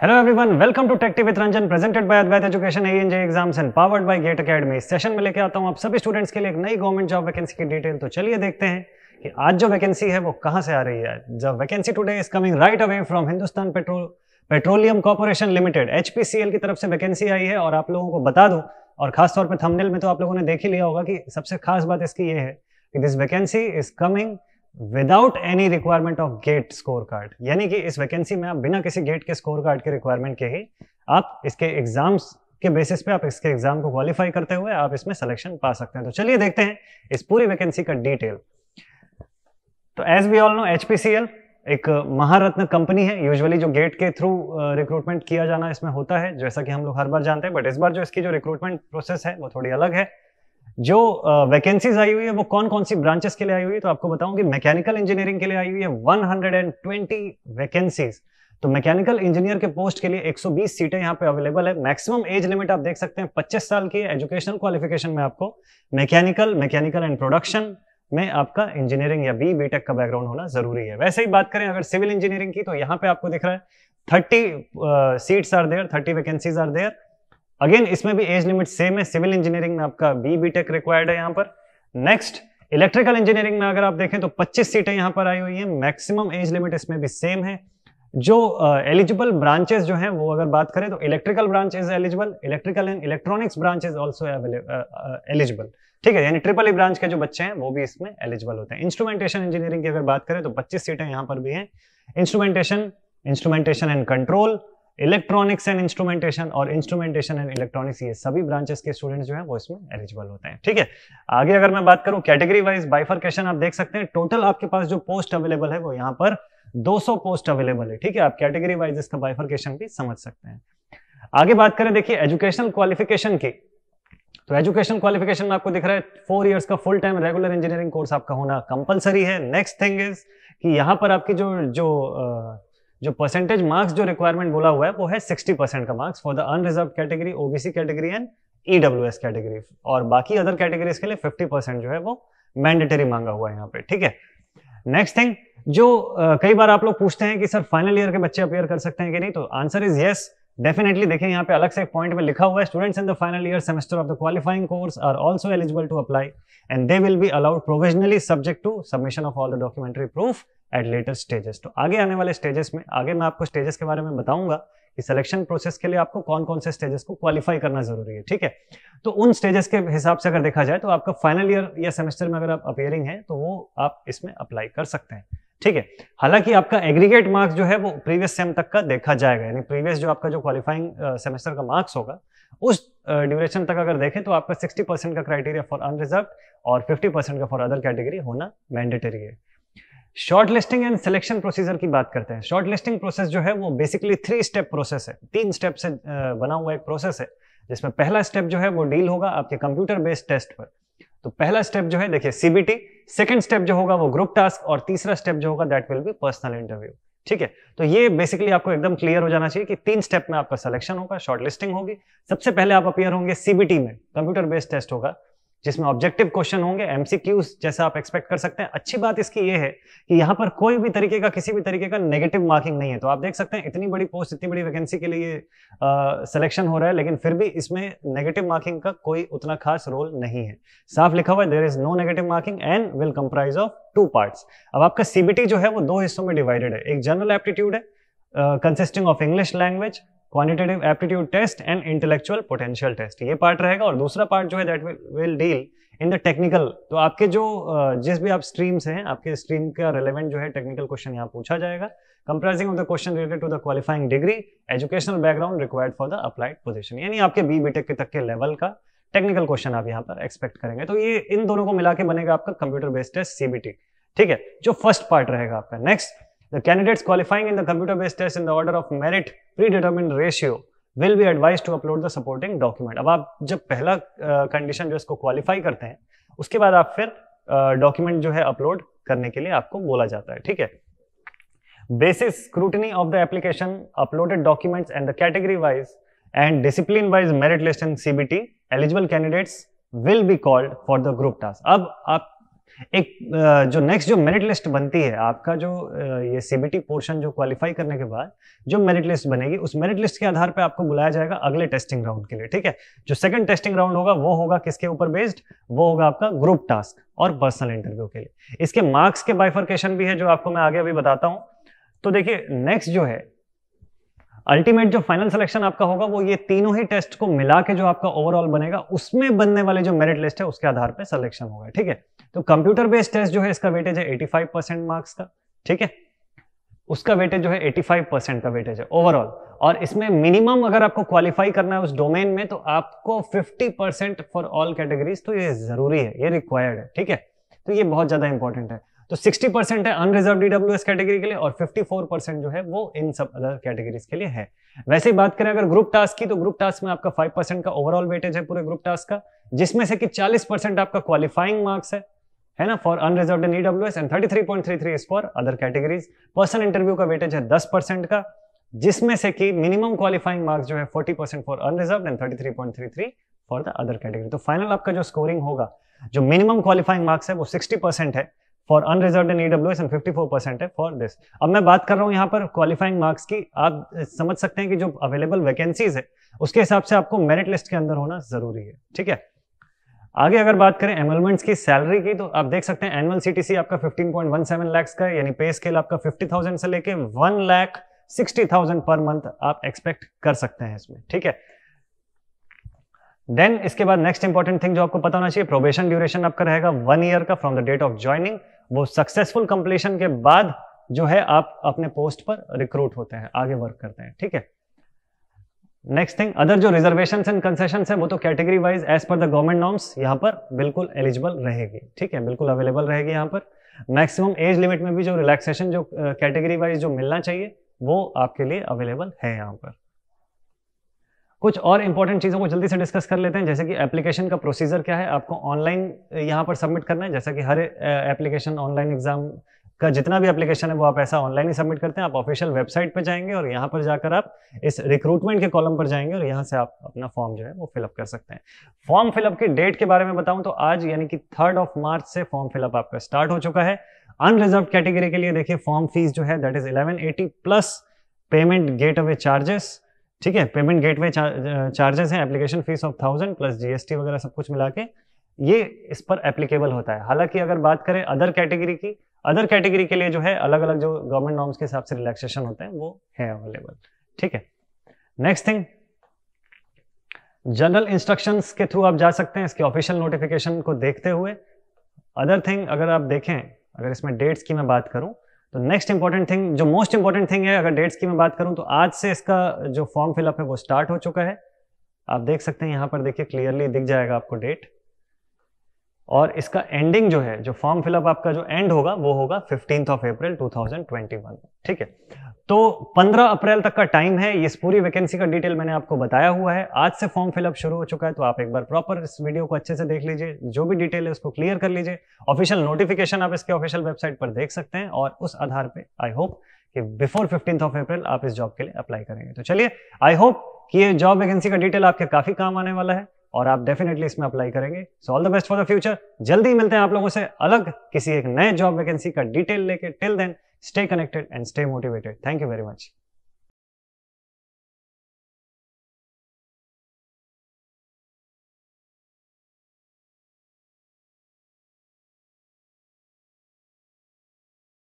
Hello everyone, welcome to Tech with Ranjan presented by Advait education Education ANJ Exams and powered by Gate session में लेके आता हूँ आप सभी स्टूडेंट्स के लिए एक नई गवर्नमेंट जॉब वैकेंसी की डिटेल तो चलिए देखते हैं कि आज जो वैकेंसी है वो कहाँ से आ रही है the vacancy today is coming right away from Hindustan petrol petroleum corporation limited HPCL की तरफ से वैकेंसी आई है और आप लोगों को बता दूँ और खासतौर पर थमनेल में तो आप लोगों ने देख ही लिया होगा कि सबसे खास बात इसकी ये है कि this vacancy is coming without any requirement of GATE score card यानी कि इस वैकेंसी में आप बिना किसी गेट के स्कोर कार्ड के रिक्वायरमेंट के ही आप इसके एग्जाम्स के बेसिस पे आप इसके एग्जाम को क्वालिफाई करते हुए आप इसमें सिलेक्शन पा सकते हैं तो चलिए देखते हैं इस पूरी वैकेंसी का डिटेल तो as we all know H एक महारत्न कंपनी है यूजुअली जो गेट के थ्रू रिक्रूटमेंट किया जाना इसमें होता है जैसा कि हम लोग हर बार जानते हैं बट इस बार जो इसकी जो रिक्रूटमेंट प्रोसेस है वो थोड़ी अलग है जो वैकेंसीज आई हुई है वो कौन कौन सी ब्रांचेस के लिए आई हुई है तो आपको बताऊं कि मैकेनिकल इंजीनियरिंग के लिए आई हुई है 120 वैकेंसीज तो मैकेनिकल इंजीनियर के पोस्ट के लिए 120 सीटें यहां पे अवेलेबल है मैक्सिमम एज लिमिट आप देख सकते हैं 25 साल की एजुकेशनल क्वालिफिकेशन में आपको मैकेनिकल मैकेनिकल एंड प्रोडक्शन में आपका इंजीनियरिंग या बी बीटेक का बैकग्राउंड होना जरूरी है वैसे ही बात करें अगर सिविल इंजीनियरिंग की तो यहाँ पे आपको दिख रहा है thirty seats are there thirty vacancies are there again इसमें भी एज लिमिट सेम है सिविल इंजीनियरिंग में आपका बी बी टेक रिक्वायर्ड है यहाँ पर नेक्स्ट इलेक्ट्रिकल इंजीनियरिंग में अगर आप देखें तो 25 सीटें यहाँ पर आई हुई हैं मैक्सिमम एज लिमिट इसमें भी सेम है जो एलिजिबल uh, ब्रांचेस जो हैं वो अगर बात करें तो electrical branch is eligible electrical and electronics branch is also eligible ठीक है यानी ट्रिपल ई ब्रांच के जो बच्चे हैं वो भी इसमें एलिजिबल होते हैं इंस्ट्रूमेंटेशन इंजीनियरिंग की अगर बात करें तो पच्चीस सीटें यहाँ पर भी हैं instrumentation instrumentation and control electronics and instrumentation और इंस्ट्रूमेंटेशन एंड इलेक्ट्रॉनिक्स ये सभी ब्रांचेस के स्टूडेंट्स जो हैं वो इसमें एलिजिबल होते हैं ठीक है आगे अगर मैं बात करूं कैटेगरी वाइज बाइफरकेशन आप देख सकते हैं टोटल आपके पास जो पोस्ट अवेलेबल है वो यहाँ पर 200 पोस्ट अवेलेबल है ठीक है आप कैटेगरी वाइज इसका बाइफरकेशन भी समझ सकते हैं आगे बात करें देखिए एजुकेशनल क्वालिफिकेशन की तो एजुकेशन क्वालिफिकेशन में आपको दिख रहा है फोर इयर्स का full time regular engineering course आपका होना कंपलसरी है नेक्स्ट थिंग इज कि यहाँ पर आपकी जो जो जो परसेंटेज मार्क्स जो रिक्वायरमेंट बोला हुआ है वो है 60 परसेंट का marks for the unreserved category OBC category and EWS category और बाकी अदर कैटेगरीज के लिए 50 परसेंट जो है वो मैंडेटरी मांगा हुआ है यहाँ पे ठीक है नेक्स्ट थिंग जो आ, कई बार आप लोग पूछते हैं कि सर फाइनल ईयर के बच्चे अपेयर कर सकते हैं कि नहीं तो आंसर इज येस डेफिनेटली देखें यहाँ पे अलग से एक पॉइंट में लिखा हुआ है students in the final year semester of the qualifying course are also eligible to apply and they will be allowed provisionally subject to submission of all the documentary proof at later stages तो आगे आने वाले stages में आगे मैं आपको stages के बारे में बताऊंगा कि सिलेक्शन प्रोसेस के लिए आपको कौन कौन से स्टेजेस को क्वालिफाई करना जरूरी है ठीक है तो उन स्टेजेस के हिसाब से अगर देखा जाए तो आपका फाइनल ईयर या सेमेस्टर में अगर आप अपेयरिंग है तो वो आप इसमें अप्लाई कर सकते हैं ठीक है हालांकि आपका एग्रीगेट मार्क्स जो है वो प्रीवियस सेम तक का देखा जाएगा यानी प्रीवियस जो आपका जो क्वालिफाइंग सेमेस्टर का मार्क्स होगा उस ड्यूरेशन तक अगर देखें तो आपका 60 परसेंट का क्राइटेरिया फॉर अनरिजर्व और 50 परसेंट का फॉर अदर कैटेगरी होना मैंडेटरी है short listing and selection procedure की बात करते हैं शॉर्ट लिस्टिंग प्रोसेस जो है वो बेसिकली थ्री स्टेप प्रोसेस है तीन स्टेप से बना हुआ एक प्रोसेस है जिसमें पहला स्टेप जो है वो डील होगा आपके कंप्यूटर बेस्ड टेस्ट पर तो पहला स्टेप जो है देखिए सीबीटी सेकेंड स्टेप जो होगा वो ग्रुप टास्क और तीसरा स्टेप जो होगा that will be personal interview ठीक है तो ये बेसिकली आपको एकदम क्लियर हो जाना चाहिए कि तीन स्टेप में आपका सिलेक्शन होगा शॉर्ट लिस्टिंग होगी सबसे पहले आप अपियर होंगे सीबीटी में कंप्यूटर बेस्ड टेस्ट होगा जिसमें ऑब्जेक्टिव क्वेश्चन होंगे एमसीक्यूज जैसा आप एक्सपेक्ट कर सकते हैं अच्छी बात इसकी ये है कि यहाँ पर कोई भी तरीके का किसी भी तरीके का नेगेटिव मार्किंग नहीं है तो आप देख सकते हैं इतनी बड़ी पोस्ट इतनी बड़ी वैकेंसी के लिए सिलेक्शन हो रहा है लेकिन फिर भी इसमें नेगेटिव मार्किंग का कोई उतना खास रोल नहीं है साफ लिखा हुआ है there is no negative marking and will comprise of two part अब आपका सीबीटी जो है वो दो हिस्सों में डिवाइडेड है एक जनरल एप्टीट्यूड है consisting of English language quantitative aptitude test and intellectual potential test ये पार्ट रहेगा और दूसरा पार्ट जो है that will deal in the technical तो आपके जो जिस भी आप स्ट्रीम्स हैं आपके स्ट्रीम का रिलेवेंट जो है टेक्निकल क्वेश्चन यहाँ पूछा जाएगा comprising of the question related to the qualifying degree educational background required for the applied position यानी आपके बी बी टेक तक के लेवल का टेक्निकल क्वेश्चन आप यहाँ पर एक्सपेक्ट करेंगे तो ये इन दोनों को मिला के बनेगा आपका कंप्यूटर बेस्ड टेस्ट सीबीटी ठीक है जो फर्स्ट पार्ट रहेगा आपका next The candidates qualifying in the computer based test in the order of merit predetermined ratio will be advised to upload the supporting document. अब आप जब पहला कंडीशन uh, जो इसको क्वालिफाई करते हैं उसके बाद आप फिर डॉक्यूमेंट uh, जो है अपलोड करने के लिए आपको बोला जाता है ठीक है basis scrutiny of the application uploaded documents and the category wise and discipline wise merit list in CBT eligible candidates will be called for the group task अब आप एक जो नेक्स्ट जो मेरिट लिस्ट बनती है आपका जो ये सीबीटी पोर्शन जो क्वालिफाई करने के बाद जो मेरिट लिस्ट बनेगी उस मेरिट लिस्ट के आधार पर आपको बुलाया जाएगा अगले टेस्टिंग राउंड के लिए ठीक है जो सेकंड टेस्टिंग राउंड होगा वो होगा किसके ऊपर बेस्ड वो होगा आपका ग्रुप टास्क और पर्सनल इंटरव्यू के लिए इसके मार्क्स के बाइफर्केशन भी है जो आपको मैं आगे अभी बताता हूँ तो देखिए नेक्स्ट जो है अल्टीमेट जो फाइनल सिलेक्शन आपका होगा वो ये तीनों ही टेस्ट को मिला के जो आपका ओवरऑल बनेगा उसमें बनने वाले जो मेरिट लिस्ट है उसके आधार पर सिलेक्शन होगा ठीक है तो कंप्यूटर बेस्ड टेस्ट जो है इसका वेटेज है एटी मार्क्स का ठीक है उसका वेटेज जो है 85 परसेंट का वेटेज है ओवरऑल और इसमें मिनिमम अगर आपको क्वालिफाई करना है उस डोमेन में तो आपको 50 परसेंट फॉर ऑल कैटेगरीज तो ये जरूरी है ये रिक्वायर्ड है ठीक है तो ये बहुत ज्यादा इंपॉर्टेंट है तो 60 परसेंट है अनरिजर्व डीडब्ल्यू कैटेगरी के लिए और 54 परसेंट जो है वो इन सब अदर कैटेगरीज के लिए है वैसे ही बात करें अगर ग्रुप टास्क की तो ग्रुप टास्क में आपका 5 परसेंट का ओवरऑल वेटेज है पूरे ग्रुप टास्क का जिसमें से कि 40 परसेंट आपका क्वालिफाइंग मार्क्स है है ना for unreserved in EWS and thirty three is for other categories person interview का वेटेज है दस परसेंट का जिसमें से कि मिनिमम क्वालिफाइंग मार्क्स जो है forty percent for unreserved and thirty three point three three for the other category तो फाइनल आपका जो स्कोरिंग होगा जो मिनिमम क्वालिफाइंग मार्क्स है वो सिक्सटी परसेंट है for unreserved in EWS and 54% है फॉर दिस अब मैं बात कर रहा हूँ यहाँ पर क्वालिफाइंग मार्क्स की आप समझ सकते हैं कि जो अवेलेबल वैकेंसीज है उसके हिसाब से आपको मेरिट लिस्ट के अंदर होना जरूरी है ठीक है आगे अगर बात करें एनरोलमेंट्स की सैलरी की तो आप देख सकते हैं एनुअल सीटीसी आपका 15.17 लाख का यानी पे स्केल आपका 50,000 से लेके 1 लाख 60,000 पर मंथ आप एक्सपेक्ट कर सकते हैं इसमें ठीक है देन इसके बाद नेक्स्ट इंपॉर्टेंट थिंग जो आपको पता होना चाहिए प्रोबेशन ड्यूरेशन आपका रहेगा वन ईयर का from the date of joining वो सक्सेसफुल कंप्लीशन के बाद जो है आप अपने पोस्ट पर रिक्रूट होते हैं आगे वर्क करते हैं ठीक है नेक्स्ट थिंग अदर जो रिजर्वेशन एंड कंसेशन है वो तो category wise as per the government norms यहाँ पर बिल्कुल एलिजिबल रहेगी ठीक है बिल्कुल अवेलेबल रहेगी यहाँ पर मैक्सिमम एज लिमिट में भी जो रिलैक्सेशन जो कैटेगरी uh, वाइज जो मिलना चाहिए वो आपके लिए अवेलेबल है यहाँ पर कुछ और इंपॉर्टेंट चीज़ों को जल्दी से डिस्कस कर लेते हैं जैसे कि एप्लीकेशन का प्रोसीजर क्या है आपको ऑनलाइन यहाँ पर सबमिट करना है जैसा कि हर एप्लीकेशन ऑनलाइन एग्जाम का जितना भी एप्लीकेशन है वो आप ऐसा ऑनलाइन ही सबमिट करते हैं आप ऑफिशियल वेबसाइट पर जाएंगे और यहाँ पर जाकर आप इस रिक्रूटमेंट के कॉलम पर जाएंगे और यहाँ से आप अपना फॉर्म जो है वो फिलअप कर सकते हैं फॉर्म फिलअप के डेट के बारे में बताऊं तो आज यानी कि थर्ड ऑफ मार्च से फॉर्म फिलअप आपका स्टार्ट हो चुका है अनरिजर्व कैटेगरी के लिए देखिए फॉर्म फीस जो है that is eleven plus payment gateway charges ठीक है पेमेंट गेटवे चार्जेस हैं application fees of thousand plus GST वगैरह सब कुछ मिला के ये इस पर एप्लीकेबल होता है हालांकि अगर बात करें अदर कैटेगरी की अदर कैटेगरी के लिए जो है अलग अलग जो गवर्नमेंट नॉर्म्स के हिसाब से रिलैक्सेशन होते हैं वो है अवेलेबल ठीक है नेक्स्ट थिंग जनरल इंस्ट्रक्शन के थ्रू आप जा सकते हैं इसके ऑफिशियल नोटिफिकेशन को देखते हुए अदर थिंग अगर आप देखें अगर इसमें डेट्स की मैं बात करूं तो नेक्स्ट इंपॉर्टेंट थिंग जो मोस्ट इंपॉर्टेंट थिंग है अगर डेट्स की मैं बात करूं तो आज से इसका जो फॉर्म फिलअप है वो स्टार्ट हो चुका है आप देख सकते हैं यहाँ पर देखिए क्लियरली दिख जाएगा आपको डेट और इसका एंडिंग जो है जो फॉर्म फिलअप आपका जो एंड होगा वो होगा फिफ्टींथ ऑफ अप्रैल 2021 ठीक है तो 15 अप्रैल तक का टाइम है इस पूरी वैकेंसी का डिटेल मैंने आपको बताया हुआ है आज से फॉर्म फिलअप शुरू हो चुका है तो आप एक बार प्रॉपर इस वीडियो को अच्छे से देख लीजिए जो भी डिटेल है उसको क्लियर कर लीजिए ऑफिशियल नोटिफिकेशन आप इसके ऑफिशियल वेबसाइट पर देख सकते हैं और उस आधार पर आई होप कि बिफोर फिफ्टींथ ऑफ अप्रैल आप इस जॉब के लिए अप्लाई करेंगे तो चलिए आई होप कि ये जॉब वैकेंसी का डिटेल आपके काफी काम आने वाला है और आप डेफिनेटली इसमें अप्लाई करेंगे so all the best for the future जल्दी मिलते हैं आप लोगों से अलग किसी एक नए जॉब वैकेंसी का डिटेल लेके till then stay connected and stay motivated thank you very much